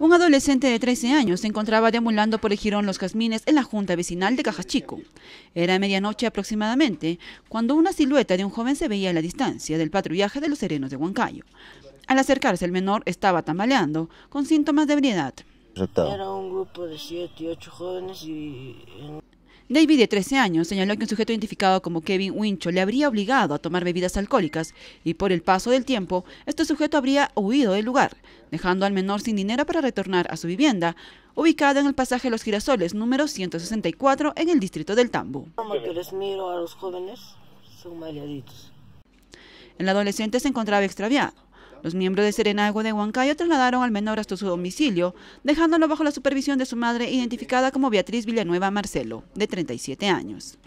un adolescente de 13 años se encontraba deambulando por el jirón Los Jazmines en la Junta Vecinal de Cajachico. Era medianoche aproximadamente cuando una silueta de un joven se veía a la distancia del patrullaje de los serenos de Huancayo. Al acercarse el menor estaba tambaleando con síntomas de ebriedad. David, de 13 años, señaló que un sujeto identificado como Kevin Wincho le habría obligado a tomar bebidas alcohólicas y por el paso del tiempo, este sujeto habría huido del lugar, dejando al menor sin dinero para retornar a su vivienda, ubicada en el pasaje Los Girasoles, número 164, en el distrito del Tambo. Como les miro a los jóvenes, son El adolescente se encontraba extraviado los miembros de Serenago de Huancayo trasladaron al menor hasta su domicilio, dejándolo bajo la supervisión de su madre, identificada como Beatriz Villanueva Marcelo, de 37 años.